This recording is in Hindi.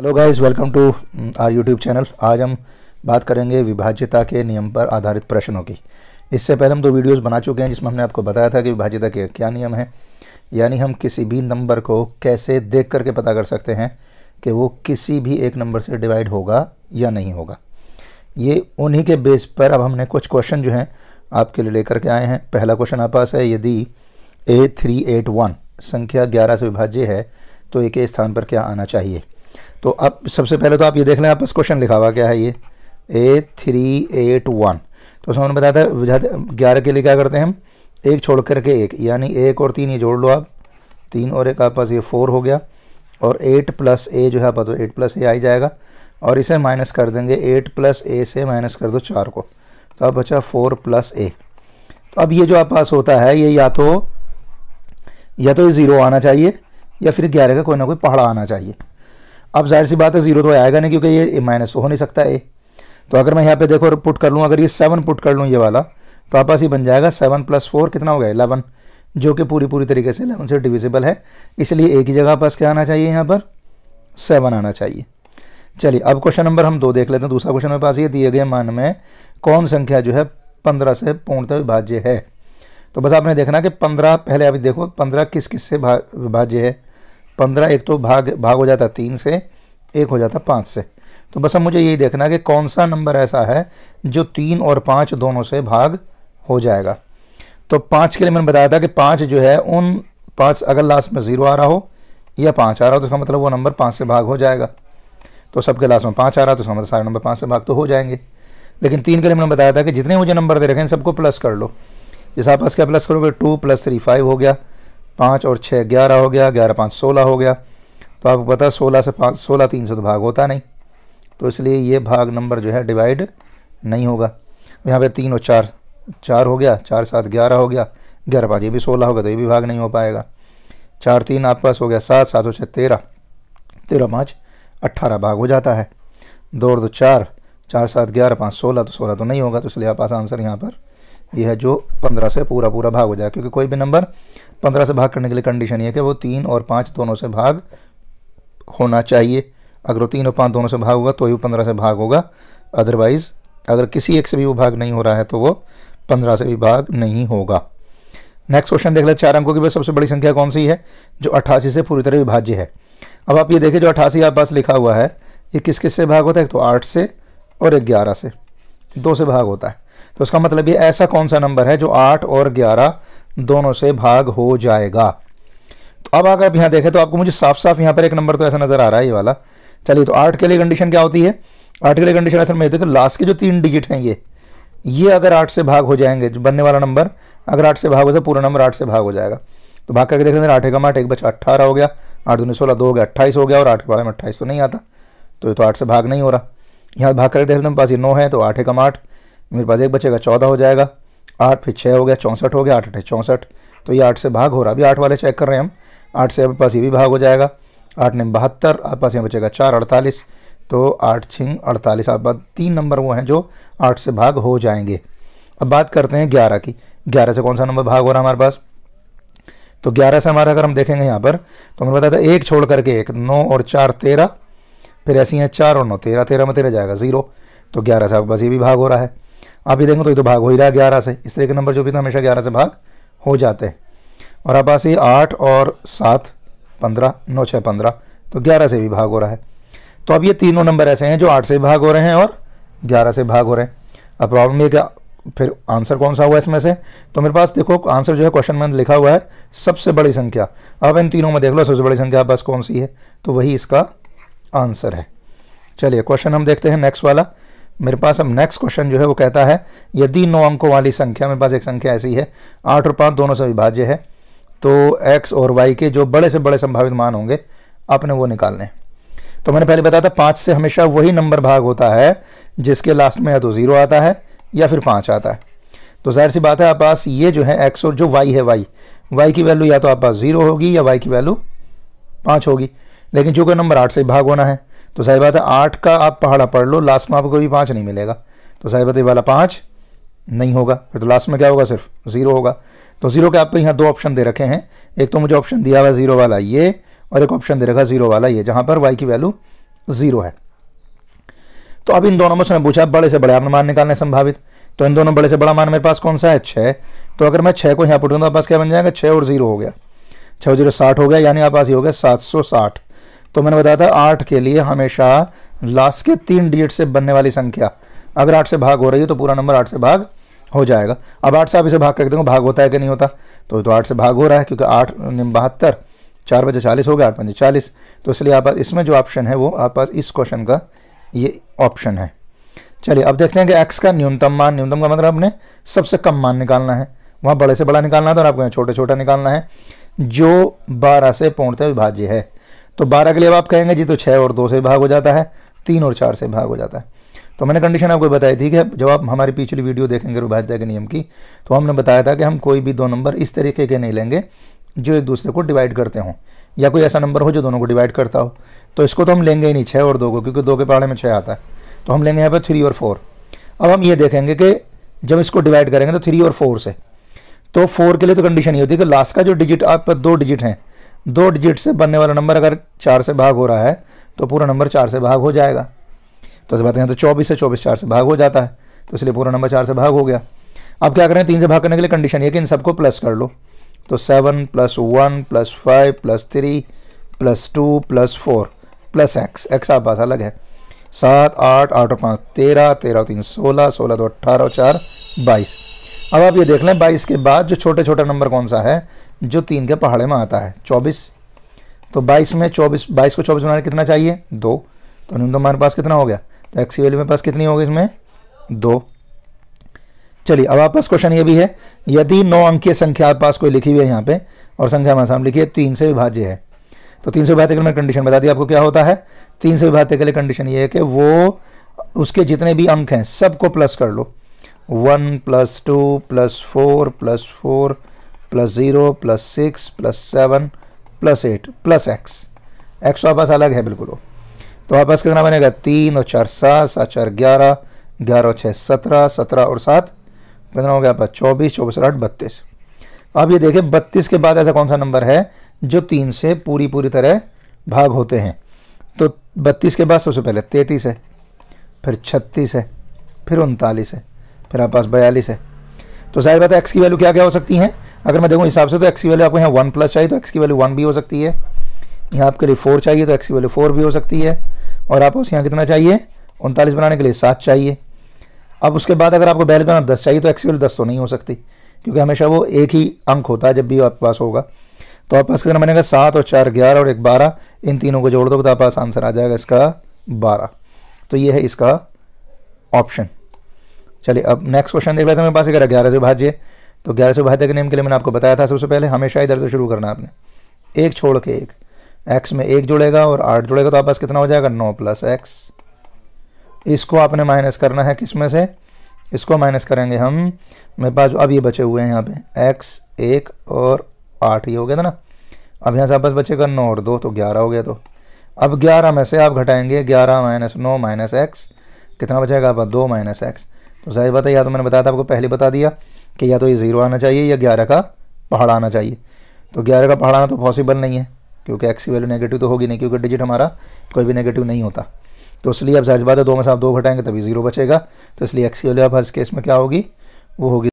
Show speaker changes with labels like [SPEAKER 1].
[SPEAKER 1] hello guys welcome to our YouTube channel आज हम बात करेंगे विभाज्यता के नियम पर आधारित प्रश्नों की इससे पहले हम दो वीडियोस बना चुके हैं जिसमें हमने आपको बताया था कि विभाज्यता के क्या नियम हैं यानी हम किसी भी नंबर को कैसे देख करके पता कर सकते हैं कि वो किसी भी एक नंबर से डिवाइड होगा या नहीं होगा ये उन्हीं के बेस पर अब हमने कुछ क्वेश्चन जो हैं आपके लिए लेकर के आए हैं पहला क्वेश्चन आप पास है यदि ए थ्री एट वन संख्या ग्यारह से विभाज्य है तो एक स्थान पर क्या आना चाहिए तो अब सबसे पहले तो आप ये देख लें आपस क्वेश्चन लिखा हुआ क्या है ये ए थ्री एट वन तो उसमें हमने बताया था ग्यारह के लिए क्या करते हैं हम एक छोड़ करके एक यानी एक और तीन ये जोड़ लो आप तीन और एक आप पास ये फोर हो गया और एट प्लस ए जो है आप तो एट प्लस ए आ ही जाएगा और इसे माइनस कर देंगे एट प्लस ए से माइनस कर दो चार को तो अब बचा फोर प्लस ए तो अब ये जो आप पास होता है ये या तो या तो ये ज़ीरो आना चाहिए या फिर ग्यारह का कोई ना कोई पहाड़ा आना चाहिए अब जाहिर सी बात है जीरो तो आएगा नहीं क्योंकि ये माइनस तो हो नहीं सकता ए तो अगर मैं यहाँ पे देखो पुट कर लूँ अगर ये सेवन पुट कर लूँ ये वाला तो आप पास ही बन जाएगा सेवन प्लस फोर कितना हो गया इलेवन जो कि पूरी पूरी तरीके से इलेवन से डिविजिबल है इसलिए एक ही जगह पास क्या आना चाहिए यहाँ पर सेवन आना चाहिए चलिए अब क्वेश्चन नंबर हम दो देख लेते हैं दूसरा क्वेश्चन मेरे पास ये दिए गए मान में कौन संख्या जो है पंद्रह से पूर्णतः विभाज्य है तो बस आपने देखना कि पंद्रह पहले अभी देखो पंद्रह किस किस से विभाज्य है पंद्रह एक तो भाग भाग हो जाता तीन से एक हो जाता पाँच से तो बस अब मुझे यही देखना है कि कौन सा नंबर ऐसा है जो तीन और पाँच दोनों से भाग हो जाएगा तो पाँच के लिए मैंने बताया था कि पाँच जो है उन पाँच अगर लास्ट में ज़ीरो आ रहा हो या पाँच आ रहा हो तो इसका मतलब वो नंबर पाँच से भाग हो जाएगा तो सबके लास्ट में पाँच आ रहा तो इसका मतलब सारे नंबर पाँच से भाग तो हो जाएंगे लेकिन तीन के लिए मैंने बताया था कि जितने मुझे नंबर दे रखे हैं सबको प्लस कर लो जैसे आप क्या प्लस करोगे टू प्लस थ्री फाइव हो गया पाँच और छः ग्यारह हो गया ग्यारह पाँच सोलह हो गया तो आपको पता है सोलह से पाँच सोलह तीन सौ तो भाग होता नहीं तो इसलिए ये भाग नंबर जो है डिवाइड नहीं होगा यहाँ पे तीन और चार चार हो गया चार सात ग्यारह हो गया ग्यारह पाँच ये भी सोलह हो गया तो ये भी भाग नहीं हो पाएगा चार तीन आपके पास हो गया सात सात और छः तेरह तेरह पाँच अट्ठारह भाग हो जाता है दो और दो चार चार सात ग्यारह पाँच सोलह तो सोलह तो नहीं होगा तो इसलिए आप पास आंसर यहाँ पर यह जो पंद्रह से पूरा पूरा भाग हो जाए क्योंकि कोई भी नंबर पंद्रह से भाग करने के लिए कंडीशन ये है कि वो तीन और पाँच दोनों से भाग होना चाहिए अगर वो तीन और पाँच दोनों से भाग होगा तो ही वो पंद्रह से भाग होगा अदरवाइज़ अगर किसी एक से भी वो भाग नहीं हो रहा है तो वो पंद्रह से भी भाग नहीं होगा नेक्स्ट क्वेश्चन देख ले चार अंकों की वह सबसे बड़ी संख्या कौन सी है जो अट्ठासी से पूरी तरह विभाज्य है अब आप ये देखें जो अट्ठासी आप पास लिखा हुआ है ये किस किस से भाग होता है तो आठ से और ग्यारह से दो से भाग होता है तो उसका मतलब ये ऐसा कौन सा नंबर है जो आठ और ग्यारह दोनों से भाग हो जाएगा तो अब अगर आप यहाँ देखें तो आपको मुझे साफ साफ यहाँ पर एक नंबर तो ऐसा नज़र आ रहा है ये वाला चलिए तो आठ के लिए कंडीशन क्या होती है आठ के लिए कंडीशन ऐसा मैं देखो लास्ट के जो तीन डिजिट हैं ये ये अगर आठ से भाग हो जाएंगे बनने वाला नंबर अगर आठ से भाग हो जाए पूरा नंबर आठ से भाग हो जाएगा तो भाग करके देख लेते हैं आठ का आठ एक बचा अट्ठारह हो गया आठ दूनी सोलह दो हो गया अट्ठाईस हो गया और आठ के बारे में अट्ठाईस तो नहीं आता तो ये तो आठ से भाग नहीं हो रहा यहाँ भाग करके देख लेते हैं पास ये नौ है तो आठ का आठ मेरे पास एक बचेगा चौदह हो जाएगा आठ फिर छः हो गया चौंसठ हो गया आठ अठे चौंसठ तो ये आठ से भाग हो रहा अभी आठ वाले चेक कर रहे हैं हम आठ से आपके पास ये भी भाग हो जाएगा आठ ने बहत्तर आपके पास यहाँ बचेगा चार अड़तालीस तो आठ छिंग अड़तालीस आपके पास तीन नंबर वो हैं जो आठ से भाग हो जाएंगे अब बात करते हैं ग्यारह की ग्यारह से कौन सा नंबर भाग हो रहा है हमारे पास तो ग्यारह से हमारा अगर हम देखेंगे यहाँ पर तो हमें बताया था एक छोड़ करके एक नौ और चार तेरह फिर ऐसी हैं चार और नौ तेरह तेरह में तेरह जाएगा ज़ीरो तो ग्यारह से आपके पास ये भी भाग हो रहा है आप ये देखो तो ये तो भाग हो ही रहा है ग्यारह से इस तरह के नंबर जो भी था हमेशा ग्यारह से भाग हो जाते हैं और आप पास ये आठ और सात पंद्रह नौ छः पंद्रह तो ग्यारह से भी भाग हो रहा है तो अब ये तीनों नंबर ऐसे हैं जो आठ से भाग हो रहे हैं और ग्यारह से भाग हो रहे हैं अब प्रॉब्लम ये क्या फिर आंसर कौन सा हुआ इसमें से तो मेरे पास देखो आंसर जो है क्वेश्चन में लिखा हुआ है सबसे बड़ी संख्या अब इन तीनों में देख लो सबसे बड़ी संख्या बस कौन सी है तो वही इसका आंसर है चलिए क्वेश्चन हम देखते हैं नेक्स्ट वाला मेरे पास अब नेक्स्ट क्वेश्चन जो है वो कहता है यदि नौ अंकों वाली संख्या मेरे पास एक संख्या ऐसी है आठ और पाँच दोनों से विभाज्य है तो एक्स और वाई के जो बड़े से बड़े संभावित मान होंगे आपने वो निकालने तो मैंने पहले बताया था पाँच से हमेशा वही नंबर भाग होता है जिसके लास्ट में या तो ज़ीरो आता है या फिर पाँच आता है तो जाहिर सी बात है आप पास ये जो है एक्स और जो वाई है वाई वाई की वैल्यू या तो आप पास ज़ीरो होगी या वाई की वैल्यू पाँच होगी लेकिन चूँकि नंबर आठ से भाग होना है तो सही बात है आठ का आप पहाड़ा पढ़ लो लास्ट में आपको कभी पाँच नहीं मिलेगा तो सही बात है वाला पाँच नहीं होगा फिर तो लास्ट में क्या होगा सिर्फ ज़ीरो होगा तो ज़ीरो के आपको यहाँ दो ऑप्शन दे रखे हैं एक तो मुझे ऑप्शन दिया हुआ ज़ीरो वाला ये और एक ऑप्शन दे रखा ज़ीरो वाला ये जहाँ पर वाई की वैल्यू ज़ीरो है तो अब इन दोनों में से पूछा बड़े से बड़े आपने मान निकालने संभावित तो इन दोनों बड़े से बड़ा मान मेरे पास कौन सा है छः तो अगर मैं छः को यहाँ पुटूँ तो आपके पास क्या बन जाएगा छः और ज़ीरो हो गया छः जीरो साठ हो गया यानी आप पास ये हो गया सात सौ साठ तो मैंने बताया था आठ के लिए हमेशा लास्ट के तीन डिजिट से बनने वाली संख्या अगर आठ से भाग हो रही है तो पूरा नंबर आठ से भाग हो जाएगा अब आठ से आप इसे भाग कर देंगे भाग होता है कि नहीं होता तो तो आठ से भाग हो रहा है क्योंकि आठ बहत्तर चार बजे चालीस हो गया आठ बजे चालीस तो इसलिए आप इसमें जो ऑप्शन है वो आप पास इस क्वेश्चन का ये ऑप्शन है चलिए अब देखते हैं कि एक्स का न्यूनतम मान न्यूनतम का मतलब आपने सबसे कम मान निकालना है वहाँ बड़े से बड़ा निकालना था और आपको यहाँ छोटे छोटा निकालना है जो बारह से पूर्णतः विभाज्य है तो बारह के लिए अब आप कहेंगे जी तो छः और दो से भाग हो जाता है तीन और चार से भाग हो जाता है तो मैंने कंडीशन आपको बताई थी कि जब आप हमारी पिछली वीडियो देखेंगे विभाज्यता के नियम की तो हमने बताया था कि हम कोई भी दो नंबर इस तरीके के नहीं लेंगे जो एक दूसरे को डिवाइड करते हों या कोई ऐसा नंबर हो जो दोनों को डिवाइड करता हो तो इसको तो हम लेंगे ही नहीं छः और दो को क्योंकि दो के पहाड़े में छः आता है तो हम लेंगे यहाँ पर थ्री और फोर अब हम ये देखेंगे कि जब इसको डिवाइड करेंगे तो थ्री और फोर से तो फोर के लिए तो कंडीशन ये होती है कि लास्ट का जो डिजिट आप दो डिजिट हैं दो डिजिट से बनने वाला नंबर अगर चार से भाग हो रहा है तो पूरा नंबर चार से भाग हो जाएगा तो ऐसे बात है तो चौबीस से चौबीस चार से भाग हो जाता है तो इसलिए पूरा नंबर चार से भाग हो गया अब क्या करें तीन से भाग करने के लिए कंडीशन ये कि इन सबको प्लस कर लो तो seven plus one plus five plus three plus two plus four plus X X आपके पास अलग है सात आठ आठ और पाँच तेरह तेरह तीन सोलह सोलह दो अट्ठारह और चार बाईस अब आप ये देख लें बाईस के बाद जो छोटे छोटा नंबर कौन सा है जो तीन के पहाड़े में आता है चौबीस तो बाईस में चौबीस बाईस को चौबीस बनाने कितना चाहिए दो तो न्यूनतम हमारे पास कितना हो गया तो एक्स की वैल्यू मेरे पास कितनी होगी इसमें दो चलिए अब आपके पास क्वेश्चन ये भी है यदि नौ अंकीय संख्या आपके पास कोई लिखी हुई है यहाँ पे और संख्या हमारे सामने लिखी है तीन से विभाज्य है तो तीन से विभाज्य के लिए कंडीशन बता दी आपको क्या होता है तीन से विभाज्य के लिए कंडीशन ये है कि वो उसके जितने भी अंक हैं सबको प्लस कर लो one plus two plus four plus four plus zero plus six plus seven plus eight plus X X तो अलग है बिल्कुल वो तो आपस कितना बनेगा तीन और चार सात सात चार ग्यारह ग्यारह और छः सत्रह सत्रह और सात कितना हो गया आपका चौबीस चौबीस और आठ बत्तीस अब तो ये देखें बत्तीस के बाद ऐसा कौन सा नंबर है जो तीन से पूरी पूरी तरह भाग होते हैं तो बत्तीस के बाद सबसे पहले तैंतीस है फिर छत्तीस है फिर उनतालीस है फिर आपके पास बयालीस है तो जाहिर बात है एक्स की वैल्यू क्या क्या हो सकती है अगर मैं देखूँ हिसाब से तो एक्स की वैल्यू आपको यहाँ वन प्लस चाहिए तो एक्स की वैल्यू वन भी हो सकती है यहाँ आपके लिए फोर चाहिए तो एक्स की वैल्यू फोर भी हो सकती है और आपको यहाँ कितना चाहिए उनतालीस बनाने के लिए सात चाहिए अब उसके बाद अगर आपको बैलेंस बनाना दस चाहिए तो एक्स की वैल्यू दस तो नहीं हो सकती क्योंकि हमेशा वो एक ही अंक होता है जब भी आपके पास होगा तो आपके पास कितना बनेगा सात और चार ग्यारह और एक बारह इन तीनों को जोड़ दो तो आपके पास आंसर आ जाएगा इसका बारह तो ये है इसका ऑप्शन चलिए अब नेक्स्ट क्वेश्चन देख लेते हैं मेरे पास अगर ग्यारह से भाज्य तो ग्यारह से भाज्य के नेम के लिए मैंने आपको बताया था सबसे पहले हमेशा इधर से शुरू करना आपने एक छोड़ के एक एक्स में एक जुड़ेगा और आठ जुड़ेगा तो आप पास कितना हो जाएगा नौ प्लस एक्स इसको आपने माइनस करना है किस में से इसको माइनस करेंगे हम मेरे पास अब ये बचे हुए हैं यहाँ पे एक्स एक और आठ ये हो गया था ना अब यहाँ से आपस बचेगा नौ और दो तो ग्यारह हो गया तो अब ग्यारह में से आप घटाएंगे ग्यारह माइनस नौ माइनस एक्स कितना बचेगा आपका दो माइनस एक्स तो जाहिर बात है या तो मैंने बताया था आपको पहले बता दिया कि या तो ये ज़ीरो आना चाहिए या ग्यारह का पहाड़ आना चाहिए तो ग्यारह का पहाड़ आना तो पॉसिबल नहीं है क्योंकि एक्स की वैल्यू नेगेटिव तो होगी नहीं क्योंकि डिजिट हमारा कोई भी नेगेटिव नहीं होता तो इसलिए अब जाहिर बात है दो में से आप दो घटाएंगे तभी ज़ीरो बचेगा तो इसलिए एक्स की वैल्यू अब हर केस में क्या होगी वो होगी